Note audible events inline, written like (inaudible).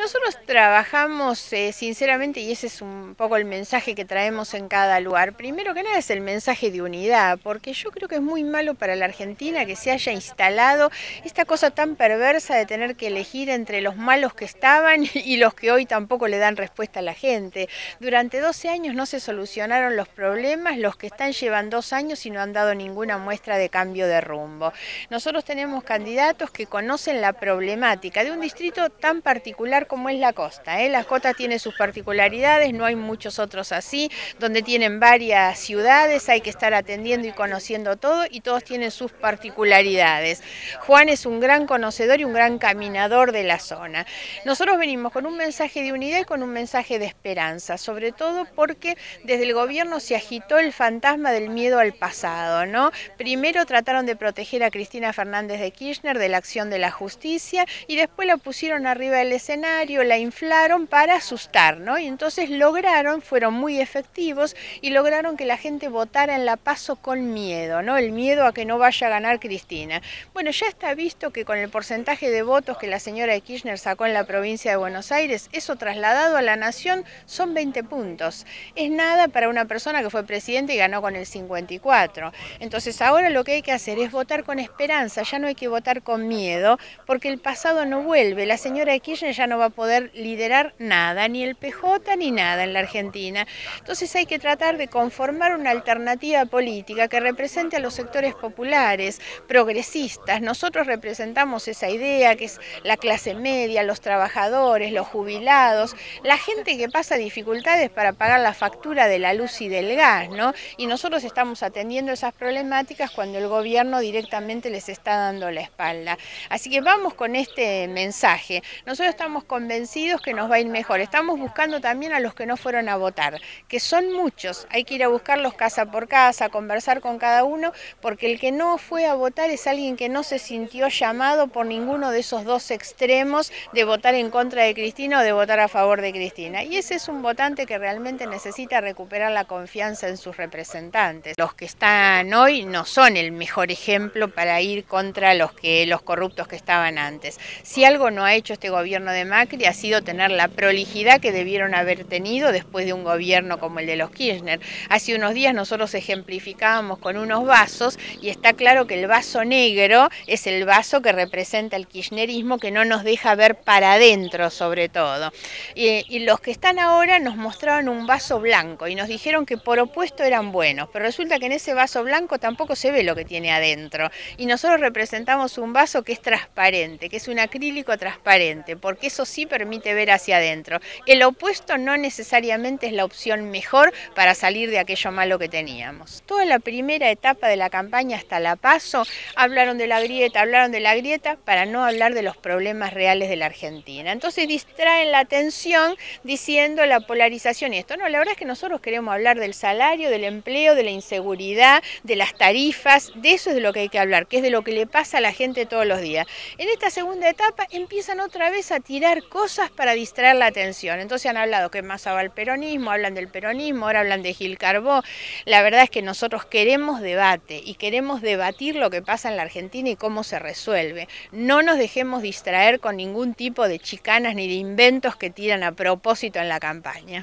Nosotros trabajamos eh, sinceramente, y ese es un poco el mensaje que traemos en cada lugar, primero que nada es el mensaje de unidad, porque yo creo que es muy malo para la Argentina que se haya instalado esta cosa tan perversa de tener que elegir entre los malos que estaban (laughs) y los que hoy tampoco le dan respuesta a la gente. Durante 12 años no se solucionaron los problemas, los que están llevan dos años y no han dado ninguna muestra de cambio de rumbo. Nosotros tenemos candidatos que conocen la problemática de un distrito tan particular como es la costa. ¿eh? Las costas tienen sus particularidades, no hay muchos otros así, donde tienen varias ciudades, hay que estar atendiendo y conociendo todo y todos tienen sus particularidades. Juan es un gran conocedor y un gran caminador de la zona. Nosotros venimos con un mensaje de unidad y con un mensaje de esperanza, sobre todo porque desde el gobierno se agitó el fantasma del miedo al pasado, ¿no? Primero trataron de proteger a Cristina Fernández de Kirchner de la acción de la justicia y después la pusieron arriba del escenario la inflaron para asustar, ¿no? Y entonces lograron, fueron muy efectivos y lograron que la gente votara en la paso con miedo, ¿no? El miedo a que no vaya a ganar Cristina. Bueno, ya está visto que con el porcentaje de votos que la señora de Kirchner sacó en la provincia de Buenos Aires, eso trasladado a la nación son 20 puntos. Es nada para una persona que fue presidente y ganó con el 54. Entonces ahora lo que hay que hacer es votar con esperanza, ya no hay que votar con miedo, porque el pasado no vuelve, la señora de Kirchner ya no va a poder liderar nada, ni el PJ ni nada en la Argentina. Entonces hay que tratar de conformar una alternativa política que represente a los sectores populares, progresistas. Nosotros representamos esa idea que es la clase media, los trabajadores, los jubilados, la gente que pasa dificultades para pagar la factura de la luz y del gas, ¿no? Y nosotros estamos atendiendo esas problemáticas cuando el gobierno directamente les está dando la espalda. Así que vamos con este mensaje. Nosotros estamos convencidos que nos va a ir mejor. Estamos buscando también a los que no fueron a votar, que son muchos. Hay que ir a buscarlos casa por casa, conversar con cada uno, porque el que no fue a votar es alguien que no se sintió llamado por ninguno de esos dos extremos de votar en contra de Cristina o de votar a favor de Cristina. Y ese es un votante que realmente necesita recuperar la confianza en sus representantes. Los que están hoy no son el mejor ejemplo para ir contra los que los corruptos que estaban antes. Si algo no ha hecho este gobierno de Mar ha sido tener la prolijidad que debieron haber tenido después de un gobierno como el de los Kirchner. Hace unos días nosotros ejemplificábamos con unos vasos y está claro que el vaso negro es el vaso que representa el kirchnerismo que no nos deja ver para adentro sobre todo. Y, los que están ahora nos mostraron un vaso blanco y nos dijeron que por opuesto eran buenos, pero resulta que en ese vaso blanco tampoco se ve lo que tiene adentro. Y nosotros representamos un vaso que es transparente, que es un acrílico transparente, porque esos sí permite ver hacia adentro. El opuesto no necesariamente es la opción mejor para salir de aquello malo que teníamos. Toda la primera etapa de la campaña hasta la paso hablaron de la grieta, hablaron de la grieta para no hablar de los problemas reales de la Argentina. Entonces distraen la atención diciendo la polarización y esto. No, la verdad es que nosotros queremos hablar del salario, del empleo, de la inseguridad, de las tarifas, de eso es de lo que hay que hablar, que es de lo que le pasa a la gente todos los días. En esta segunda etapa empiezan otra vez a tirar cosas para distraer la atención. Entonces han hablado que más va el peronismo, hablan del peronismo, ahora hablan de Gil Carbó. La verdad es que nosotros queremos debate y queremos debatir lo que pasa en la Argentina y cómo se resuelve. No nos dejemos distraer con ningún tipo de chicanas ni de inventos que tiran a propósito en la campaña.